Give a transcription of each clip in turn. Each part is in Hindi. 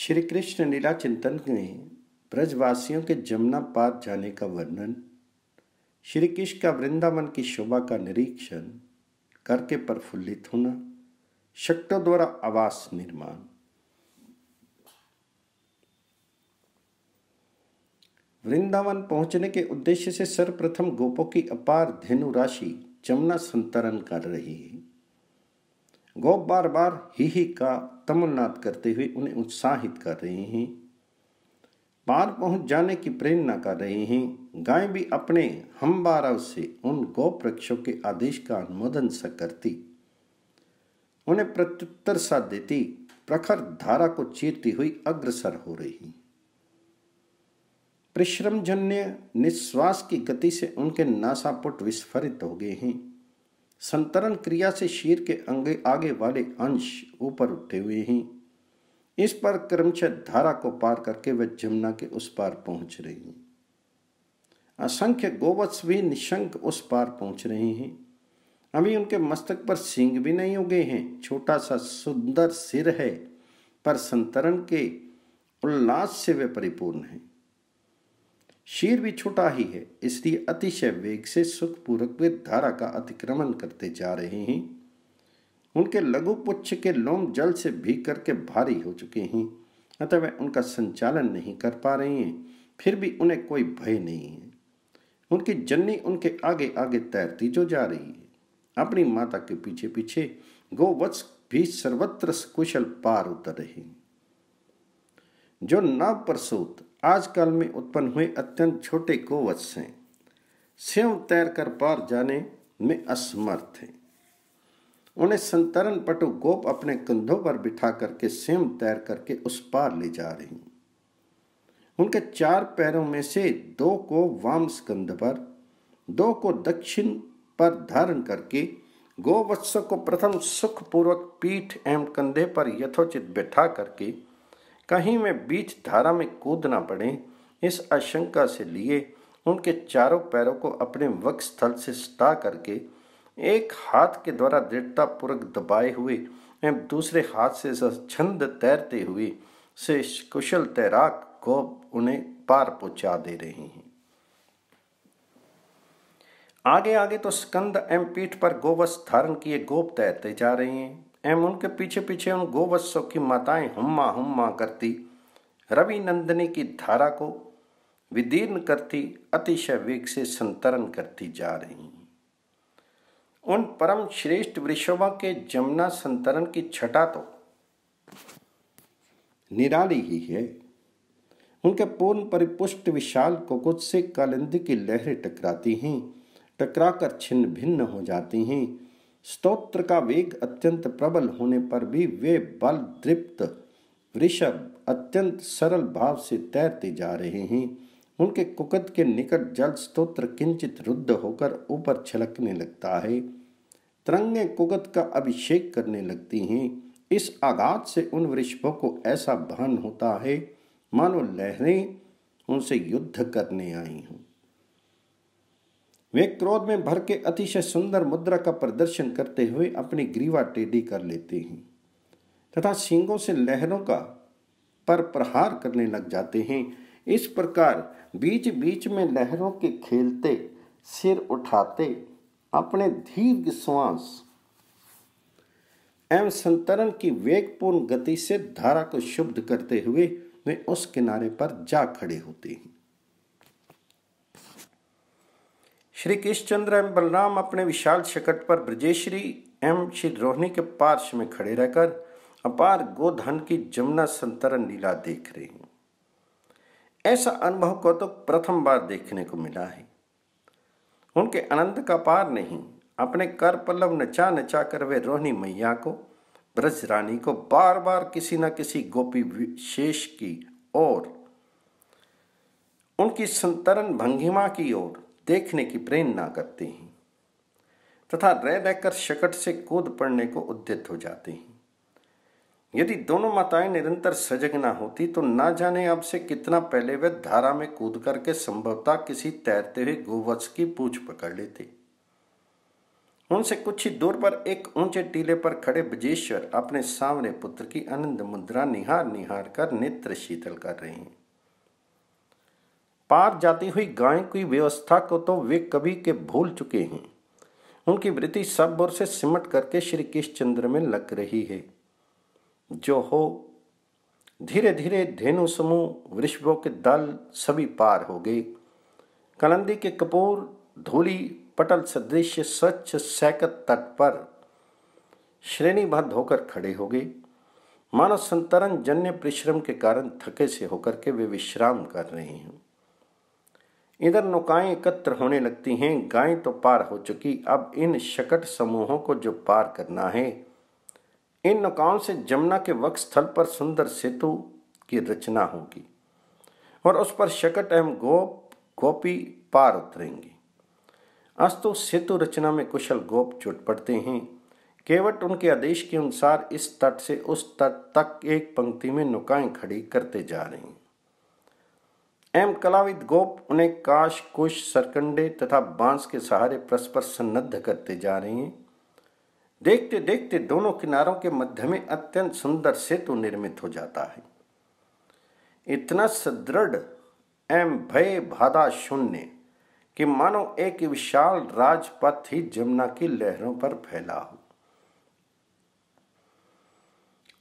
श्री कृष्ण लीला चिंतन में ब्रजवासियों के जमुना पार जाने का वर्णन श्री कृष्ण का वृंदावन की शोभा का निरीक्षण करके प्रफुल्लित होना शक्तों द्वारा आवास निर्माण वृंदावन पहुंचने के उद्देश्य से सर्वप्रथम गोपों की अपार धेनु राशि जमुना संतरण कर रही है गोप बार बार ही ही का तमन्नाद करते हुए उन्हें उत्साहित कर रहे हैं पार पहुंच जाने की प्रेरणा कर रहे हैं गाय भी अपने हम बारव से उन गोप वृक्षों के आदेश का अनुमोदन स करती उन्हें प्रत्युत्तर सा देती प्रखर धारा को चीरती हुई अग्रसर हो रही परिश्रमजन्य निश्वास की गति से उनके नासापुट विस्फरित हो गए हैं संतरण क्रिया से शीर के अंगे आगे वाले अंश ऊपर उठे हुए हैं इस पर क्रमशः धारा को पार करके वे जमुना के उस पार पहुंच रही हैं असंख्य गोवत्स भी निशंक उस पार पहुंच रहे हैं अभी उनके मस्तक पर सिंग भी नहीं उगे हैं छोटा सा सुंदर सिर है पर संतरण के उल्लास से वे परिपूर्ण हैं शेर भी छोटा ही है इसलिए अतिशय वेग से सुखपूर्वक वे धारा का अतिक्रमण करते जा रहे हैं उनके लघु पुच्छ के लोम जल से भीग करके भारी हो चुके हैं अतः वे उनका संचालन नहीं कर पा रहे हैं फिर भी उन्हें कोई भय नहीं है उनकी जन्नी उनके आगे आगे तैरती जो जा रही है अपनी माता के पीछे पीछे गोवत्स भी सर्वत्र कुशल पार उतर रहे हैं जो नाव पर सोत आजकल में उत्पन्न हुए अत्यंत छोटे कोवत्स हैं स्वयं तैरकर पार जाने में असमर्थ हैं उन्हें संतरण पटु गोप अपने कंधों पर बिठा करके स्वयं तैर करके उस पार ले जा रही उनके चार पैरों में से दो को वाम स्कंध पर दो को दक्षिण पर धारण करके गोवत्स को प्रथम सुखपूर्वक पीठ एवं कंधे पर यथोचित बैठा करके कहीं में बीच धारा में कूद ना पड़े इस आशंका से लिए उनके चारों पैरों को अपने वक्ष स्थल से सटा करके एक हाथ के द्वारा दृढ़तापूर्वक दबाए हुए एवं दूसरे हाथ से छंद तैरते हुए से कुशल तैराक को उन्हें पार पहुंचा दे रहे हैं आगे आगे तो स्कंद एम पीठ पर गोवश धारण किए गोप तैरते जा रहे हैं एवं उनके पीछे पीछे उन गोवत्सों की माताएं हुम्मा हुम्मा करती रवि नंदिनी की धारा को विदीर्ण करती अतिशय वेग से संतरण करती जा रही उन परम श्रेष्ठ वृषभों के जमुना संतरण की छटा तो निराली ही है उनके पूर्ण परिपुष्ट विशाल कुकुत से कालिंदी की लहरें टकराती हैं टकराकर छिन्न भिन्न हो जाती हैं स्तोत्र का वेग अत्यंत प्रबल होने पर भी वे बल दृप्त वृषभ अत्यंत सरल भाव से तैरते जा रहे हैं उनके कुकद के निकट जल स्तोत्र किंचित रुद्ध होकर ऊपर छलकने लगता है तरंगे कुकत का अभिषेक करने लगती हैं इस आघात से उन वृषभों को ऐसा भान होता है मानो लहरें उनसे युद्ध करने आई हूँ वे क्रोध में भर के अतिशय सुंदर मुद्रा का प्रदर्शन करते हुए अपनी ग्रीवा टेढ़ी कर लेते हैं तथा सींगों से लहरों का पर प्रहार करने लग जाते हैं इस प्रकार बीच बीच में लहरों के खेलते सिर उठाते अपने दीर्घ श्वास एवं संतरण की वेगपूर्ण गति से धारा को शुद्ध करते हुए वे उस किनारे पर जा खड़े होते हैं श्री कृष्णचंद्र एवं बलराम अपने विशाल शकट पर ब्रजेश्वरी एवं श्री रोहिणी के पार्श में खड़े रहकर अपार गोधन की जमुना संतरण लीला देख रहे हैं ऐसा अनुभव को तो प्रथम बार देखने को मिला है उनके आनंद का पार नहीं अपने कर पल्लव नचा नचा कर वे रोहिणी मैया को ब्रज रानी को बार बार किसी न किसी गोपी विशेष की ओर उनकी संतरण भंगिमा की ओर देखने की प्रेरणा करते हैं तथा रह रहकर शकट से कूद पड़ने को उद्यत हो जाते हैं यदि दोनों माताएं निरंतर सजग ना होती तो ना जाने अब से कितना पहले वे धारा में कूद करके संभवतः किसी तैरते हुए गोवत्स की पूछ पकड़ लेते उनसे कुछ ही दूर पर एक ऊंचे टीले पर खड़े ब्रजेश्वर अपने सामने पुत्र की आनंद मुद्रा निहार निहार कर नेत्र शीतल कर रहे हैं पार जाती हुई गाय की व्यवस्था को तो वे कभी के भूल चुके हैं उनकी वृत्ति सब ओर से सिमट करके श्री कृष्णचंद्र में लग रही है जो हो धीरे धीरे धेनु समूह वृषभों के दल सभी पार हो गए कलंदी के कपूर धूली पटल सदृश स्वच्छ सैकत तट पर श्रेणीबद्ध होकर खड़े हो गए मानव संतरण जन्य परिश्रम के कारण थके से होकर के वे विश्राम कर रहे हैं इधर नौकाएं एकत्र होने लगती हैं गायें तो पार हो चुकी अब इन शकट समूहों को जो पार करना है इन नौकाओं से जमुना के वक्त स्थल पर सुंदर सेतु की रचना होगी और उस पर शकट एवं गोप गोपी पार उतरेंगी अस्तु सेतु रचना में कुशल गोप चुट पड़ते हैं केवट उनके आदेश के अनुसार इस तट से उस तट तक एक पंक्ति में नौकाएं खड़ी करते जा रहे हैं एम कलाविद गोप उन्हें काश कुश सरकंडे तथा बांस के सहारे परस्पर सन्नद्ध करते जा रहे हैं देखते देखते दोनों किनारों के मध्य में अत्यंत सुंदर सेतु निर्मित हो जाता है इतना सुदृढ़ एम भय भादा शून्य कि मानो एक विशाल राजपथ ही जमुना की लहरों पर फैला हो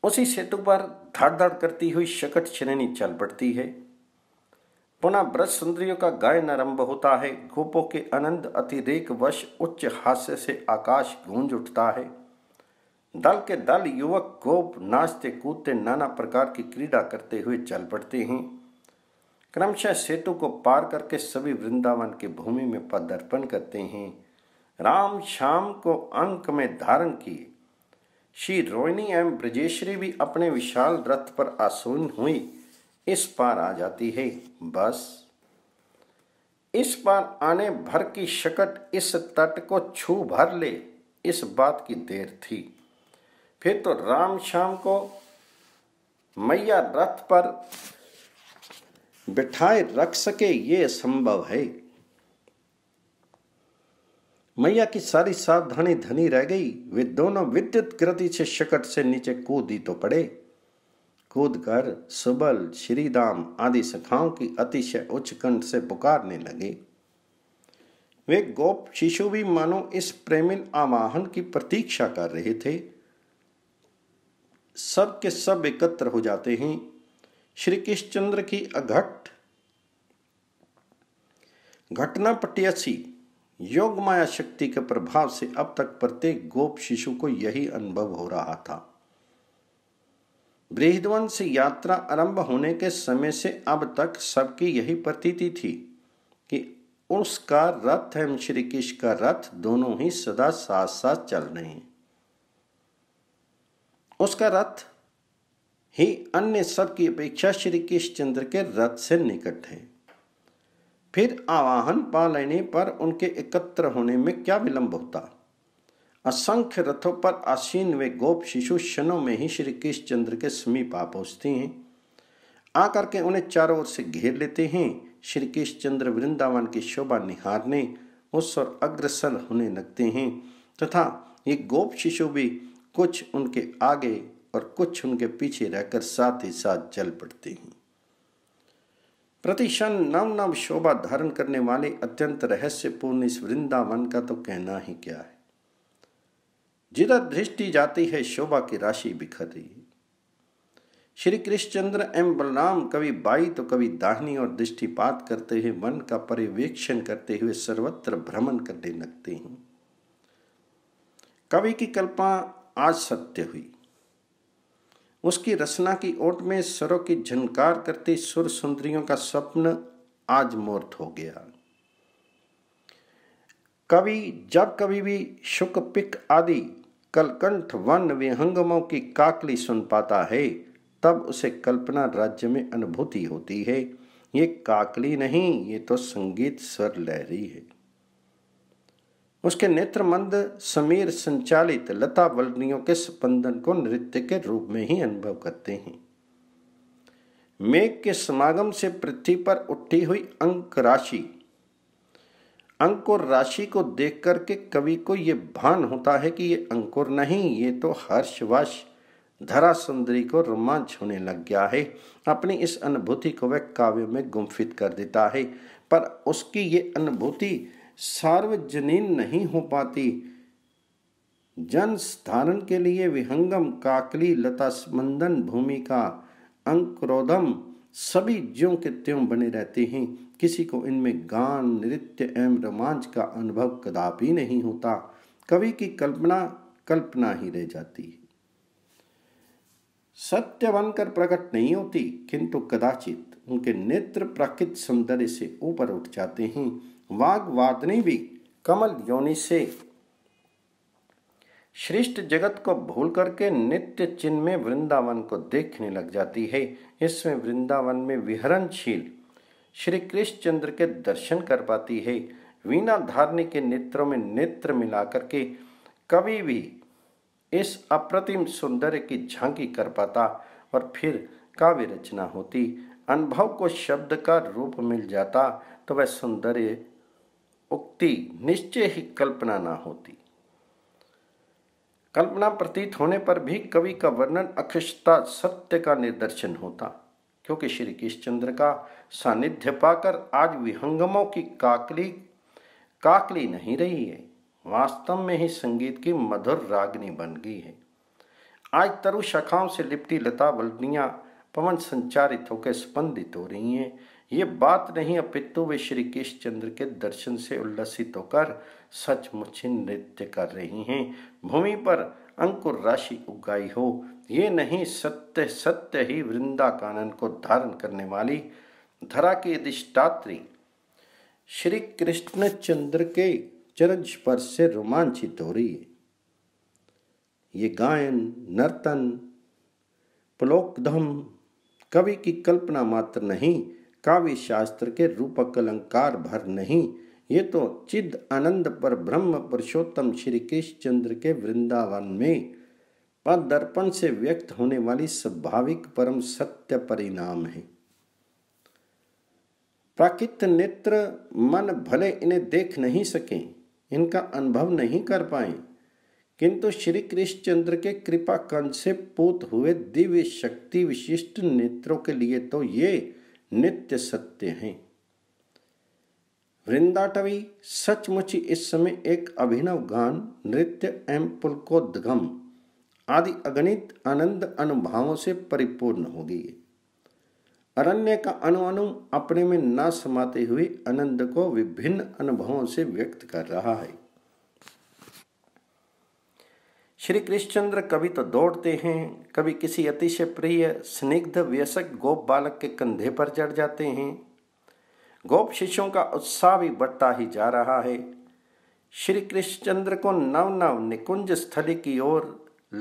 उसी सेतु पर धड़धड़ करती हुई शकट श्रेणी चल पड़ती है पुनः ब्रज सुंदरियों का गायन आरंभ होता है गोपों के आनंद अतिरेक वश उच्च हास्य से आकाश गूंज उठता है दल के दल युवक गोप नाचते कूदते नाना प्रकार की क्रीड़ा करते हुए चल पड़ते हैं क्रमशः सेतु को पार करके सभी वृंदावन के भूमि में पदर्पण करते हैं राम शाम को अंक में धारण किए श्री रोहिणी एवं ब्रजेश्वरी भी अपने विशाल रथ पर आसून हुई इस पार आ जाती है बस इस पार आने भर की शकट इस तट को छू भर ले इस बात की देर थी फिर तो राम शाम को मैया रथ पर बिठाए रख सके ये संभव है मैया की सारी सावधानी धनी रह गई वे दोनों विद्युत गति से शकट से नीचे कूदी तो पड़े कूदकर सुबल श्रीदाम आदि सखाओं की अतिशय उच्च कंठ से पुकारने लगे वे गोप शिशु भी मानो इस प्रेमिल आवाहन की प्रतीक्षा कर रहे थे सब के सब एकत्र हो जाते हैं श्री कृष्णचंद्र की अघट घटना पटियासी योग माया शक्ति के प्रभाव से अब तक प्रत्येक गोप शिशु को यही अनुभव हो रहा था बृहदवन से यात्रा आरंभ होने के समय से अब तक सबकी यही प्रतीति थी कि उसका रथ एवं श्री कृष्ण का रथ दोनों ही सदा साथ साथ चल रहे हैं उसका रथ ही अन्य सब की अपेक्षा श्री कृष्ण चंद्र के रथ से निकट है फिर आवाहन पा लेने पर उनके एकत्र होने में क्या विलंब होता असंख्य रथों पर आसीन वे गोप शिशु क्षणों में ही श्री कृष्णचंद्र के समीप आ पहुँचते हैं आकर के उन्हें चारों ओर से घेर लेते हैं श्री कृष्णचंद्र वृंदावन की शोभा निहारने उस और अग्रसर होने लगते हैं तथा ये गोप शिशु भी कुछ उनके आगे और कुछ उनके पीछे रहकर साथ ही साथ जल पड़ते हैं क्षण नव नव शोभा धारण करने वाले अत्यंत रहस्यपूर्ण इस वृंदावन का तो कहना ही क्या है जिधर दृष्टि जाती है शोभा की राशि बिखरी श्री कृष्णचंद्र एम बलराम कभी बाई तो कभी दाहिनी और दृष्टिपात करते हुए मन का परिवेक्षण करते हुए सर्वत्र भ्रमण करने लगते हैं कवि की कल्पना आज सत्य हुई उसकी रचना की ओट में स्वरों की झनकार करती सुर सुंदरियों का स्वप्न आज मूर्त हो गया कवि जब कभी भी शुक पिक आदि कलकंठ वन विहंगमों की काकली सुन पाता है तब उसे कल्पना राज्य में अनुभूति होती है ये काकली नहीं ये तो संगीत स्वर लहरी है उसके नेत्रमंद समीर संचालित लता वल्लियों के स्पंदन को नृत्य के रूप में ही अनुभव करते हैं मेघ के समागम से पृथ्वी पर उठी हुई अंक राशि अंक और राशि को देख करके कवि को ये भान होता है कि ये अंकुर नहीं ये तो हर्षवश धरा सुंदरी को रोमांच होने लग गया है अपनी इस अनुभूति को वह काव्य में गुम्फित कर देता है पर उसकी ये अनुभूति सार्वजनीन नहीं हो पाती जन स्थान के लिए विहंगम काकली लता स्मंदन भूमि का अंक्रोधम सभी ज्यों के त्यों बने रहते हैं किसी को इनमें गान नृत्य एवं रोमांच का अनुभव कदापि नहीं होता कवि की कल्पना कल्पना ही रह जाती है सत्य बनकर प्रकट नहीं होती किंतु कदाचित उनके नेत्र प्रकृत सौंदर्य से ऊपर उठ जाते हैं वाग वाग्वादनी भी कमल योनि से श्रेष्ठ जगत को भूल करके नित्य चिन्ह में वृंदावन को देखने लग जाती है इसमें वृंदावन में विहरणशील श्री कृष्ण चंद्र के दर्शन कर पाती है वीणा धारणी के नेत्रों में नेत्र मिला करके कभी भी इस अप्रतिम सौंदर्य की झांकी कर पाता और फिर काव्य रचना होती अनुभव को शब्द का रूप मिल जाता तो वह सौंदर्य उक्ति निश्चय ही कल्पना ना होती कल्पना प्रतीत होने पर भी कवि का वर्णन अखिशता सत्य का निर्दर्शन होता क्योंकि श्री कृष्णचंद्र का सानिध्य पाकर आज विहंगमों की काकली काकली नहीं रही है वास्तव में ही संगीत की मधुर रागनी बन गई है आज तरु शाखाओं से लिपटी लता बल्दियाँ पवन संचारित होकर स्पंदित हो रही हैं ये बात नहीं अपितु वे श्री केश चंद्र के दर्शन से उल्लसित होकर सचमुच नृत्य कर रही हैं भूमि पर अंकुर राशि उगाई हो ये नहीं सत्य सत्य ही वृंदा कानन को धारण करने वाली धरा की अधिष्ठात्री श्री कृष्ण चंद्र के चरण स्पर्श से रोमांचित हो रही है ये गायन नर्तन पुलोकधम कवि की कल्पना मात्र नहीं काव्य शास्त्र के रूपक अलंकार भर नहीं ये तो चिद आनंद पर ब्रह्म पुरुषोत्तम श्री कृष्ण चंद्र के वृंदावन में दर्पण से व्यक्त होने वाली स्वाभाविक परम सत्य परिणाम है प्राकृत नेत्र मन भले इन्हें देख नहीं सके इनका अनुभव नहीं कर पाए किंतु श्री कृष्ण चंद्र के कृपा कंठ से पोत हुए दिव्य शक्ति विशिष्ट नेत्रों के लिए तो ये नित्य सत्य हैं वृंदाटवी सचमुच इस समय एक अभिनव गान नृत्य एवं पुलकोदगम आदि अगणित आनंद अनुभावों से परिपूर्ण हो गई है अरण्य का अनुअनु अपने में ना समाते हुए आनंद को विभिन्न अनुभवों से व्यक्त कर रहा है श्री कृष्णचंद्र कभी तो दौड़ते हैं कभी किसी अतिशय प्रिय स्निग्ध व्यसक गोप बालक के कंधे पर चढ़ जाते हैं गोप शिष्यों का उत्साह भी बढ़ता ही जा रहा है श्री कृष्णचंद्र को नव नव निकुंज स्थली की ओर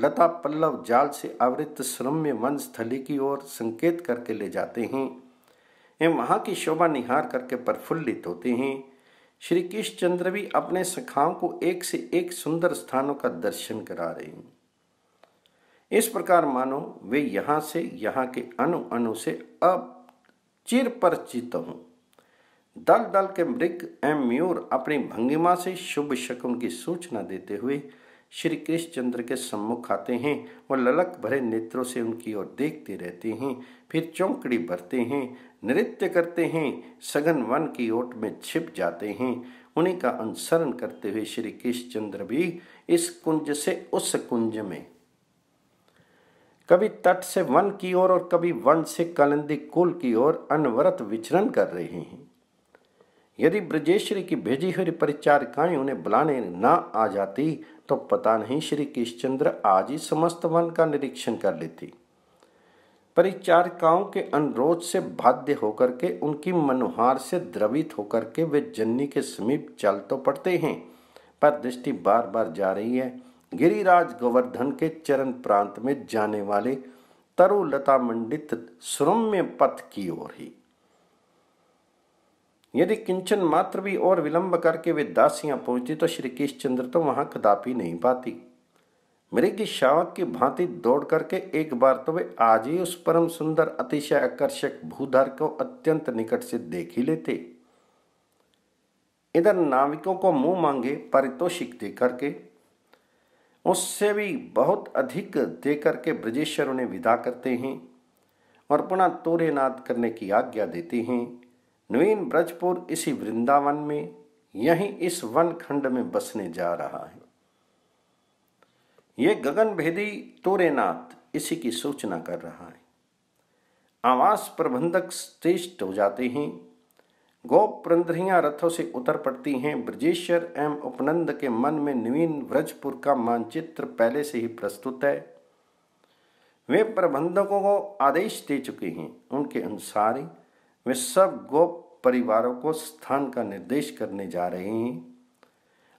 लता पल्लव जाल से आवृत श्रम्य वन स्थली की ओर संकेत करके ले जाते हैं एवं वहाँ की शोभा निहार करके प्रफुल्लित होते हैं श्री कृष्णचंद्र भी अपने सखाओं को एक से एक सुंदर स्थानों का दर्शन करा रहे हैं इस प्रकार मानो वे यहां से यहां के अनु अनु से अब चिर परिचित हों दल दल के मृग एम म्यूर अपनी भंगिमा से शुभ शकुन की सूचना देते हुए श्री कृष्णचंद्र के सम्मुख आते हैं और ललक भरे नेत्रों से उनकी ओर देखते रहते हैं फिर चौंकड़ी भरते हैं नृत्य करते हैं सघन वन की ओट में छिप जाते हैं उन्हीं का अनुसरण करते हुए श्री कृष्णचंद्र भी इस कुंज से उस कुंज में कभी तट से वन की ओर और कभी वन से कलंदी कुल की ओर अनवरत विचरण कर रहे हैं यदि ब्रजेश्वरी की भेजी हुई परिचारिकाएं उन्हें बुलाने ना आ जाती तो पता नहीं श्री कृष्णचंद्र आज ही समस्त वन का निरीक्षण कर लेती परिचारिकाओं के अनुरोध से बाध्य होकर के उनकी मनोहार से द्रवित होकर के वे जन्नी के समीप चल तो पड़ते हैं पर दृष्टि बार बार जा रही है गिरिराज गोवर्धन के चरण प्रांत में जाने वाले तरुलता मंडित सुरम्य पथ की ओर ही यदि किंचन मात्र भी और विलंब करके वे दासियां पहुंचती तो श्री चंद्र तो वहां कदापि नहीं पाती मृग शावक की भांति दौड़ करके एक बार तो वे आज ही उस परम सुंदर अतिशय आकर्षक भूधर को अत्यंत निकट से देख ही लेते इधर नाविकों को मुंह मांगे पारितोषिक दे करके उससे भी बहुत अधिक दे करके ब्रजेश्वर उन्हें विदा करते हैं और पुनः तोरे नाद करने की आज्ञा देते हैं नवीन ब्रजपुर इसी वृंदावन में यहीं इस वन खंड में बसने जा रहा है ये गगन भेदी तोरेनाथ इसी की सूचना कर रहा है आवास प्रबंधक श्रेष्ठ हो जाते हैं गोप प्रंद्रियाँ रथों से उतर पड़ती हैं ब्रजेश्वर एवं उपनंद के मन में नवीन व्रजपुर का मानचित्र पहले से ही प्रस्तुत है वे प्रबंधकों को आदेश दे चुके हैं उनके अनुसार वे सब गोप परिवारों को स्थान का निर्देश करने जा रहे हैं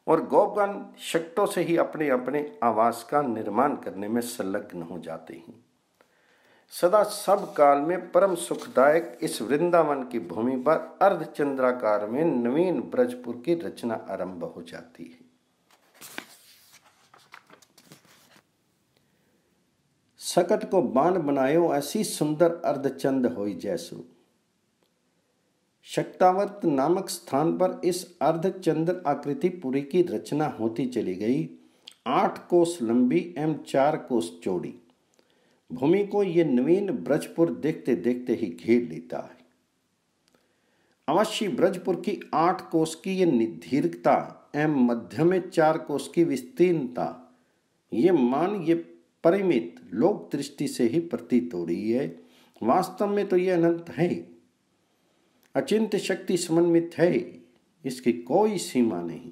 और गौगान शक्तों से ही अपने अपने आवास का निर्माण करने में संलग्न हो जाते हैं सदा सब काल में परम सुखदायक इस वृंदावन की भूमि पर अर्धचंद्राकार में नवीन ब्रजपुर की रचना आरंभ हो जाती है सकट को बाण बनायो ऐसी सुंदर अर्धचंद हो जैसो शक्तावर्त नामक स्थान पर इस अर्धचंद्र आकृति पुरी की रचना होती चली गई आठ कोस लंबी एवं चार कोस चौड़ी भूमि को यह नवीन ब्रजपुर देखते देखते ही घेर लेता है अवश्य ब्रजपुर की आठ कोस की ये निधीर्घता एवं मध्य में चार कोस की विस्तीर्णता ये मान ये परिमित लोक दृष्टि से ही प्रतीत हो रही है वास्तव में तो ये अनंत है अचिंत शक्ति समन्वित है इसकी कोई सीमा नहीं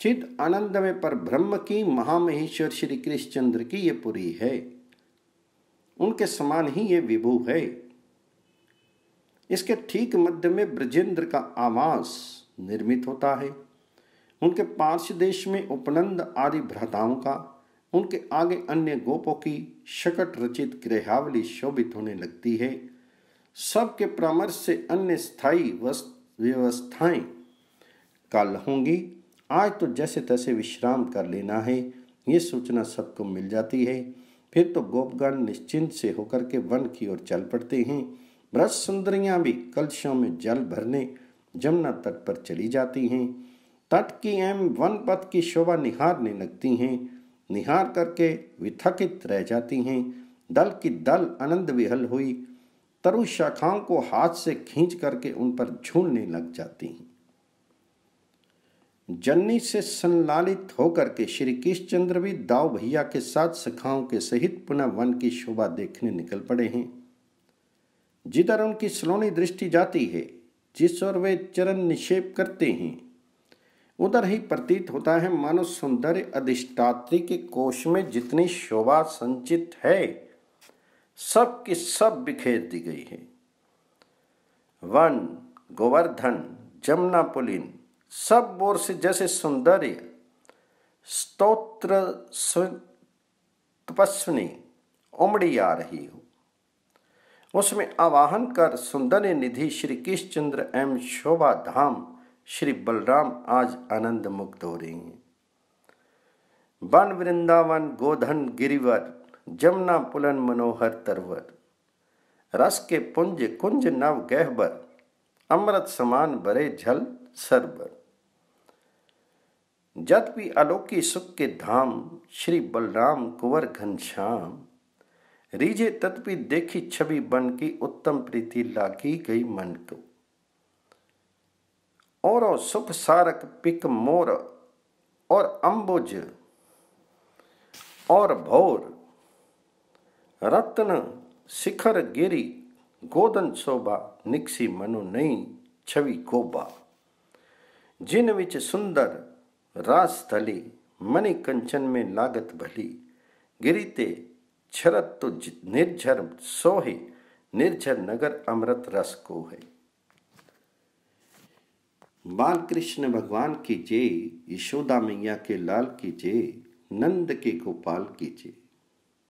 चित आनंद में पर ब्रह्म की महामहेश्वर श्री कृष्णचंद्र की ये पुरी है उनके समान ही ये विभू है इसके ठीक मध्य में ब्रजेंद्र का आवास निर्मित होता है उनके पार्श्व देश में उपनंद आदि भ्रताओं का उनके आगे अन्य गोपों की शकट रचित गृहावली शोभित होने लगती है सबके परामर्श से अन्य स्थायी व्यवस्थाएं काल होंगी आज तो जैसे तैसे विश्राम कर लेना है ये सूचना सबको मिल जाती है फिर तो गोपगण निश्चिंत से होकर के वन की ओर चल पड़ते हैं ब्रज सुंदरियाँ भी कलशों में जल भरने जमुना तट पर चली जाती हैं तट की एम वन पथ की शोभा निहारने लगती हैं निहार करके विथकित रह जाती हैं दल की दल आनंद विहल हुई तरु शाखाओं को हाथ से खींच करके उन पर झूलने लग जाती हैं जन्नी से संलालित होकर के श्री कृष्णचंद्र भी दाव भैया के साथ सखाओं के सहित पुनः वन की शोभा देखने निकल पड़े हैं जिधर उनकी सलोनी दृष्टि जाती है जिस ओर वे चरण निक्षेप करते हैं उधर ही प्रतीत होता है मानव सौंदर्य अधिष्ठात्री के कोष में जितनी शोभा संचित है सब की सब बिखेर दी गई है वन गोवर्धन जमुना पुलिन सब बोर से जैसे सौंदर्य स्त्रोत्र तपस्विनी उमड़ी आ रही हो उसमें आवाहन कर सुंदर निधि श्री कृष्णचंद्र एम शोभा धाम श्री बलराम आज आनंद मुक्त हो रही हैं वन वृंदावन गोधन गिरिवर जमुना पुलन मनोहर तरवर रस के पुंज कुंज नव गहबर अमृत समान बरे झल सरबर जत भी अलोकी सुख के धाम श्री बलराम कुंवर घनश्याम रीझे तत भी देखी छवि बन की उत्तम प्रीति लागी गई मन को और सुख सारक पिक मोर और अंबुज और भोर रत्न शिखर गिरी गोदन शोभा निकसी मनु नई छवि गोबा जिन विच सुंदर रास थली मनी कंचन में लागत भली गिरीते छरत तो निर्झर सोहे निर्झर नगर अमृत रस को है बाल कृष्ण भगवान की जय यशोदा मैया के लाल की जय नंद के गोपाल की जय